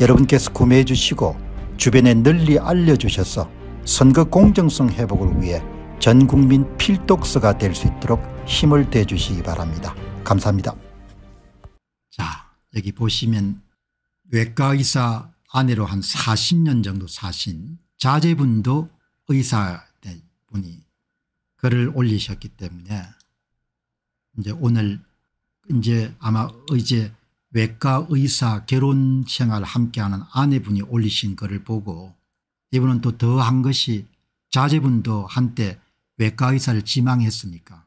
여러분께서 구매해 주시고 주변에 널리 알려주셔서 선거 공정성 회복을 위해 전국민 필독서가 될 수 있도록 힘을 대주시기 바랍니다. 감사합니다. 자 여기 보시면 외과의사 아내로 한 40년 정도 사신 자제분도 의사 분이 글을 올리셨기 때문에 이제 오늘 이제 아마 이제 외과 의사 결혼 생활 함께하는 아내분이 올리신 글을 보고 이분은 또 더한 것이 자제분도 한때 외과 의사를 지망했으니까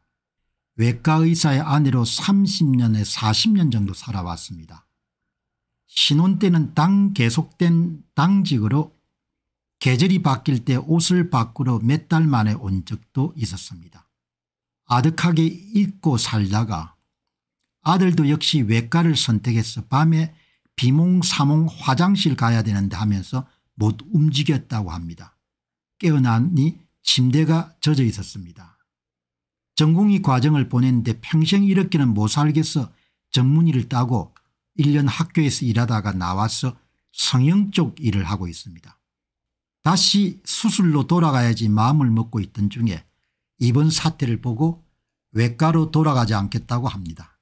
외과 의사의 아내로 30년에 40년 정도 살아왔습니다. 신혼 때는 당 계속된 당직으로 계절이 바뀔 때 옷을 바꾸러 몇 달 만에 온 적도 있었습니다. 아득하게 입고 살다가 아들도 역시 외과를 선택해서 밤에 비몽사몽 화장실 가야 되는데 하면서 못 움직였다고 합니다. 깨어나니 침대가 젖어 있었습니다. 전공의 과정을 보냈는데 평생 이렇게는 못 살겠어 전문의를 따고 1년 학교에서 일하다가 나와서 성형 쪽 일을 하고 있습니다. 다시 수술로 돌아가야지 마음을 먹고 있던 중에 이번 사태를 보고 외과로 돌아가지 않겠다고 합니다.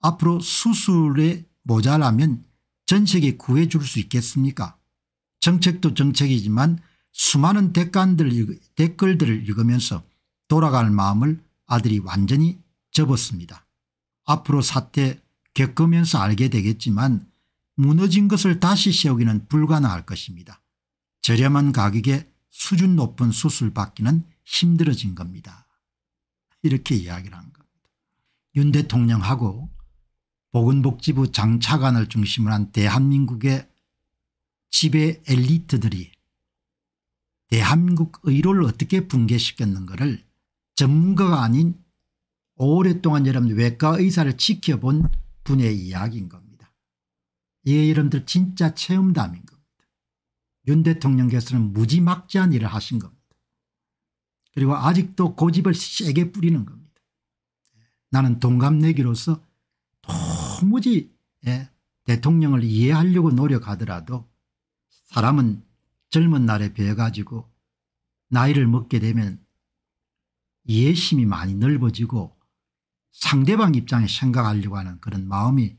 앞으로 수술에 모자라면 전 세계 구해 줄수 있겠습니까 정책도 정책이지만 수많은 댓간들, 댓글들을 읽으면서 돌아갈 마음을 아들이 완전히 접었습니다. 앞으로 사태 겪으면서 알게 되겠지만 무너진 것을 다시 세우기는 불가능할 것입니다. 저렴한 가격에 수준 높은 수술 받기는 힘들어진 겁니다. 이렇게 이야기를 한 겁니다. 윤 대통령하고 보건복지부 장차관을 중심으로 한 대한민국의 지배 엘리트들이 대한민국 의료를 어떻게 붕괴시켰는가를 전문가가 아닌 오랫동안 여러분 들 외과 의사를 지켜본 분의 이야기인 겁니다. 이게 예, 여러분들 진짜 체험담인 겁니다. 윤 대통령께서는 무지막지한 일을 하신 겁니다. 그리고 아직도 고집을 세게 뿌리는 겁니다. 나는 동갑내기로서 도무지 예, 대통령을 이해하려고 노력하더라도 사람은 젊은 날에 배어 가지고 나이를 먹게 되면 이해심이 많이 넓어지고 상대방 입장에 생각하려고 하는 그런 마음이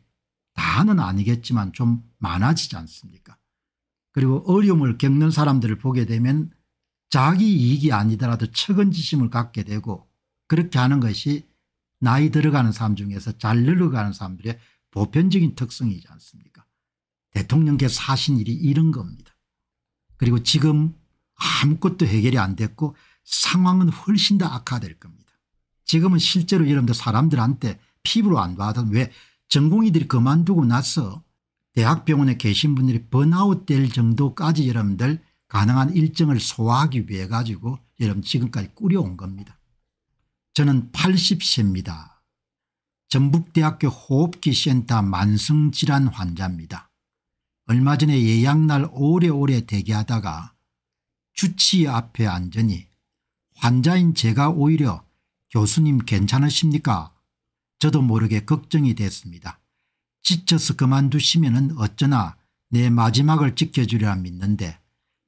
다는 아니겠지만 좀 많아지지 않습니까 그리고 어려움을 겪는 사람들을 보게 되면 자기 이익이 아니더라도 측은지심을 갖게 되고 그렇게 하는 것이 나이 들어가는 사람 중에서 잘 늙어가는 사람들의 보편적인 특성이지 않습니까 대통령께서 하신 일이 이런 겁니다. 그리고 지금 아무것도 해결이 안 됐고 상황은 훨씬 더 악화될 겁니다. 지금은 실제로 여러분들 사람들한테 피부로 안 봐도 왜 전공의들이 그만두고 나서 대학병원에 계신 분들이 번아웃 될 정도까지 여러분들 가능한 일정을 소화하기 위해 가지고 여러분 지금까지 꾸려온 겁니다. 저는 80세입니다. 전북대학교 호흡기 센터 만성질환 환자입니다. 얼마 전에 예약날 오래오래 대기하다가 주치 의 앞에 앉으니 환자인 제가 오히려 교수님 괜찮으십니까? 저도 모르게 걱정이 됐습니다. 지쳐서 그만두시면 어쩌나 내 마지막을 지켜주려 믿는데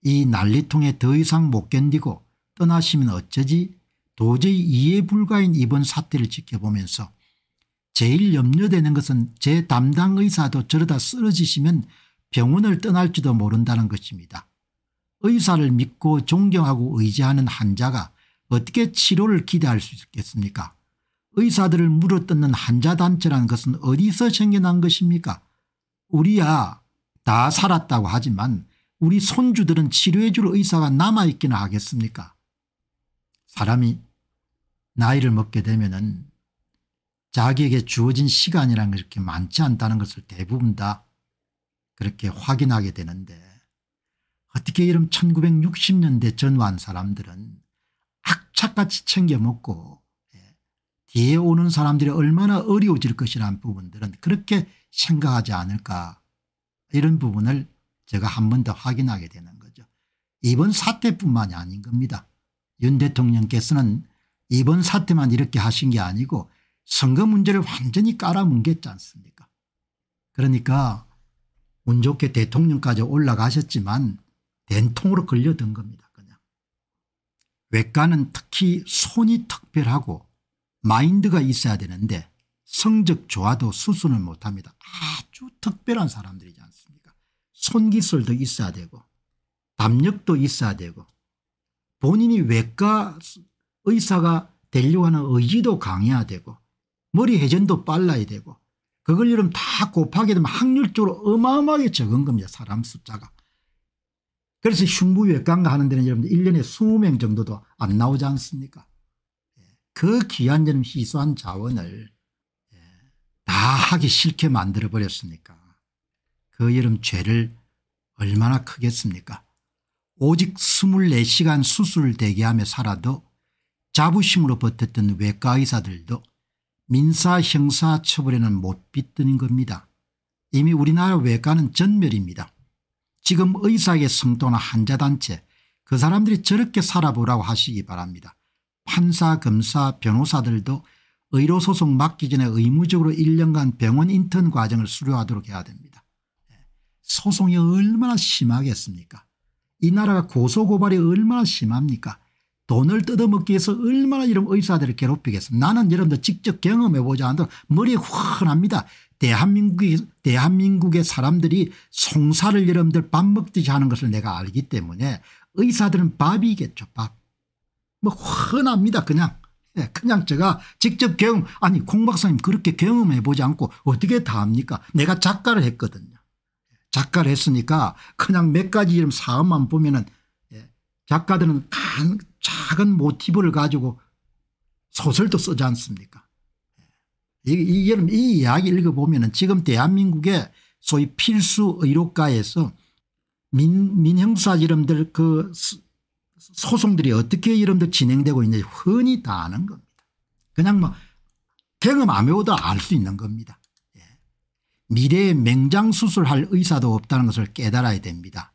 이 난리통에 더 이상 못 견디고 떠나시면 어쩌지 도저히 이해 불가인 이번 사태를 지켜보면서 제일 염려되는 것은 제 담당 의사도 저러다 쓰러지시면 병원을 떠날지도 모른다는 것입니다. 의사를 믿고 존경하고 의지하는 환자가 어떻게 치료를 기대할 수 있겠습니까 의사들을 물어뜯는 환자단체라는 것은 어디서 생겨난 것입니까 우리야 다 살았다고 하지만 우리 손주들은 치료해 줄 의사가 남아있기는 하겠습니까 사람이 나이를 먹게 되면은 자기에게 주어진 시간이란 그렇게 많지 않다는 것을 대부분 다 그렇게 확인하게 되는데 어떻게 이런 1960년대 전환 사람들은 악착같이 챙겨 먹고 예, 뒤에 오는 사람들이 얼마나 어려워질 것이라는 부분들은 그렇게 생각하지 않을까 이런 부분을 제가 한 번 더 확인하게 되는 거죠. 이번 사태뿐만이 아닌 겁니다. 윤 대통령께서는 이번 사태만 이렇게 하신 게 아니고 선거 문제를 완전히 깔아뭉갰지 않습니까 그러니까 운 좋게 대통령까지 올라가셨지만 된통으로 걸려든 겁니다. 그냥. 외과는 특히 손이 특별하고 마인드가 있어야 되는데 성적 좋아도 수순을 못합니다. 아주 특별한 사람들이지 않습니까 손기술도 있어야 되고 담력도 있어야 되고 본인이 외과 의사가 되려고 하는 의지도 강해야 되고 머리 회전도 빨라야 되고 그걸 이름 다 곱하게 되면 확률적으로 어마어마하게 적은 겁니다. 사람 숫자가. 그래서 흉부외과인가 하는 데는 여러분들 1년에 20명 정도도 안 나오지 않습니까 예, 그 귀한 여름 희소한 자원을 예, 다 하기 싫게 만들어버렸으니까 그 여름 죄를 얼마나 크겠습니까 오직 24시간 수술 대기하며 살아도 자부심으로 버텼던 외과 의사들도 민사 형사 처벌에는 못빚드는 겁니다. 이미 우리나라 외과는 전멸입니다. 지금 의사에게 성도나 환자단체 그 사람들이 저렇게 살아보라고 하시기 바랍니다. 판사 검사 변호사들도 의료소송 맡기 전에 의무적으로 1년간 병원 인턴 과정을 수료하도록 해야 됩니다. 예. 소송이 얼마나 심하겠습니까 이 나라가 고소고발이 얼마나 심합니까 돈을 뜯어먹기 위해서 얼마나 이런 의사들을 괴롭히겠습니까 나는 여러분들 직접 경험해보지 않도 머리에 훤합니다. 대한민국이 대한민국의 사람들이 송사를 여러분들 밥 먹듯이 하는 것을 내가 알기 때문에 의사들은 밥이겠죠 밥. 뭐 훤합니다 그냥. 예, 그냥 제가 직접 경험 아니 공 박사님 그렇게 경험해보지 않고 어떻게 다 합니까 내가 작가를 했거든요. 작가를 했으니까 그냥 몇 가지 이름 사업만 보면 은 예, 작가들은 작은 모티브를 가지고 소설도 쓰지 않습니까 예. 이, 이, 여러분 이 이야기 읽어보면 지금 대한민국의 소위 필수 의료가에서 민, 민형사 이름들 그 소송들이 어떻게 이름들 진행되고 있는지 흔히 다 아는 겁니다. 그냥 뭐 경험 안 해도 알 수 있는 겁니다. 예. 미래에 맹장수술할 의사도 없다는 것을 깨달아야 됩니다.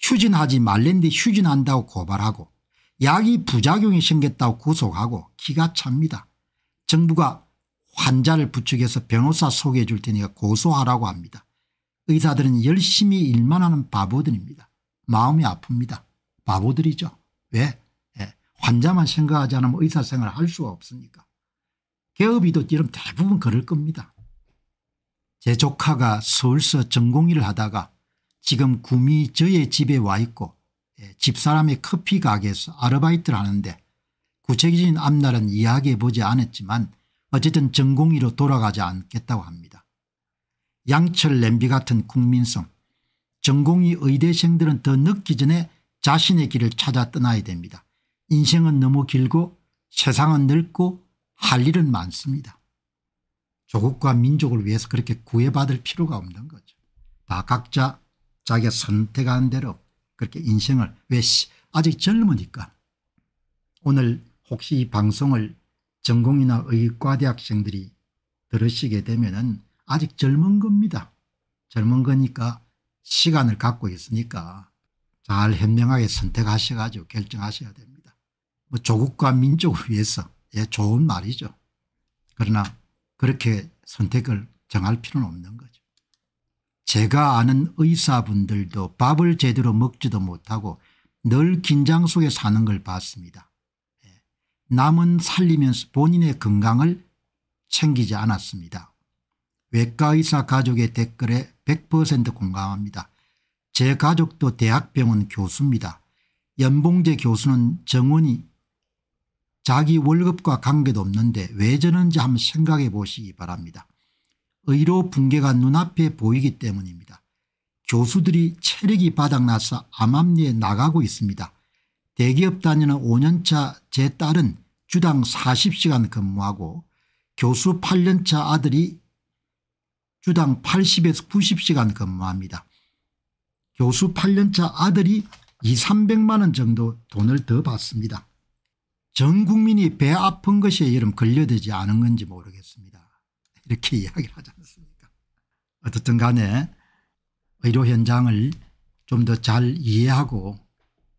휴진하지 말랜디 휴진한다고 고발하고 약이 부작용이 생겼다고 구속하고 기가 찹니다. 정부가 환자를 부축해서 변호사 소개해 줄 테니까 고소하라고 합니다. 의사들은 열심히 일만 하는 바보들입니다. 마음이 아픕니다. 바보들이죠. 왜? 예. 환자만 생각하지 않으면 의사생활을 할 수가 없으니까. 개업이도 이런 대부분 그럴 겁니다. 제 조카가 서울서 전공의를 하다가 지금 구미 저의 집에 와 있고 예, 집사람의 커피 가게에서 아르바이트를 하는데 구체적인 앞날은 이야기해 보지 않았지만 어쨌든 전공의로 돌아가지 않겠다고 합니다. 양철 냄비 같은 국민성 전공의 의대생들은 더 늦기 전에 자신의 길을 찾아 떠나야 됩니다. 인생은 너무 길고 세상은 넓고 할 일은 많습니다. 조국과 민족을 위해서 그렇게 구애받을 필요가 없는 거죠. 다 각자 자기가 선택하는 대로 그렇게 인생을 왜 아직 젊으니까 오늘 혹시 이 방송을 전공이나 의과대학생들이 들으시게 되면 은 아직 젊은 겁니다. 젊은 거니까 시간을 갖고 있으니까 잘 현명하게 선택하셔가지고 결정하셔야 됩니다. 뭐 조국과 민족을 위해서 예 좋은 말이죠. 그러나 그렇게 선택을 정할 필요는 없는 거죠. 제가 아는 의사분들도 밥을 제대로 먹지도 못하고 늘 긴장 속에 사는 걸 봤습니다. 예. 남은 살리면서 본인의 건강을 챙기지 않았습니다. 외과의사 가족의 댓글에 100% 공감합니다. 제 가족도 대학병원 교수입니다. 연봉제 교수는 정원이 자기 월급과 관계도 없는데 왜 저런지 한번 생각해 보시기 바랍니다. 의료 붕괴가 눈앞에 보이기 때문입니다. 교수들이 체력이 바닥나서 암암리에 나가고 있습니다. 대기업 다니는 5년차 제 딸은 주당 40시간 근무하고 교수 8년차 아들이 주당 80에서 90시간 근무합니다. 교수 8년차 아들이 2, 300만 원 정도 돈을 더 받습니다. 전 국민이 배 아픈 것에 여름 걸려들지 않은 건지 모르겠습니다. 이렇게 이야기를 하지 않습니까 어쨌든 간에 의료 현장을 좀 더 잘 이해하고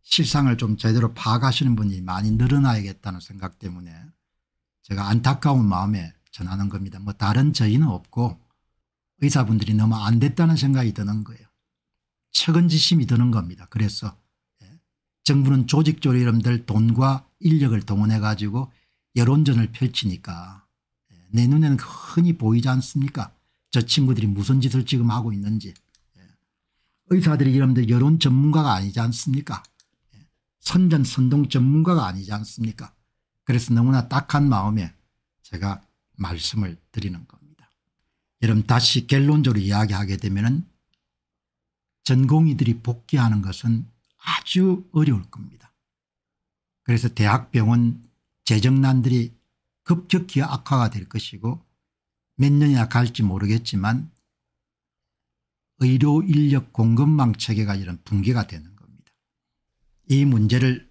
실상을 좀 제대로 파악하시는 분이 많이 늘어나야겠다는 생각 때문에 제가 안타까운 마음에 전하는 겁니다. 뭐 다른 저희는 없고 의사분들이 너무 안 됐다는 생각이 드는 거예요. 측은지심이 드는 겁니다. 그래서 예, 정부는 조직조리름들 돈과 인력을 동원해 가지고 여론전을 펼치니까 내 눈에는 흔히 보이지 않습니까 저 친구들이 무슨 짓을 지금 하고 있는지 예. 의사들이 이러면 여론 전문가가 아니지 않습니까 예. 선전 선동 전문가가 아니지 않습니까 그래서 너무나 딱한 마음에 제가 말씀을 드리는 겁니다 여러분 다시 결론적으로 이야기하게 되면 전공의들이 복귀하는 것은 아주 어려울 겁니다 그래서 대학병원 재정난들이 급격히 악화가 될 것이고 몇 년이나 갈지 모르겠지만 의료 인력 공급망 체계가 이런 붕괴가 되는 겁니다. 이 문제를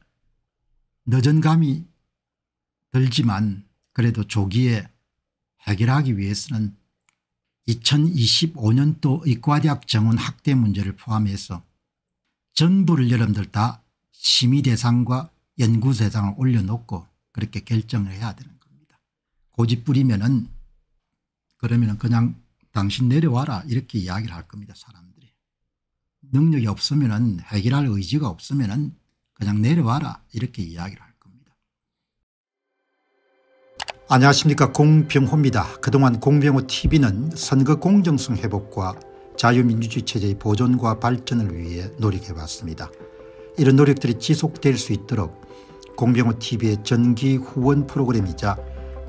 늦은 감이 들지만 그래도 조기에 해결하기 위해서는 2025년도 의과대학 정원 확대 문제를 포함해서 전부를 여러분들 다 심의 대상과 연구 대상을 올려놓고 그렇게 결정을 해야 되는 고집 부리면은 그러면 그냥 당신 내려와라 이렇게 이야기를 할 겁니다 사람들이 능력이 없으면은 해결할 의지가 없으면은 그냥 내려와라 이렇게 이야기를 할 겁니다. 안녕하십니까 공병호입니다. 그동안 공병호 tv는 선거 공정성 회복과 자유민주주의 체제의 보존과 발전을 위해 노력해왔습니다. 이런 노력들이 지속될 수 있도록 공병호 tv의 전기 후원 프로그램이자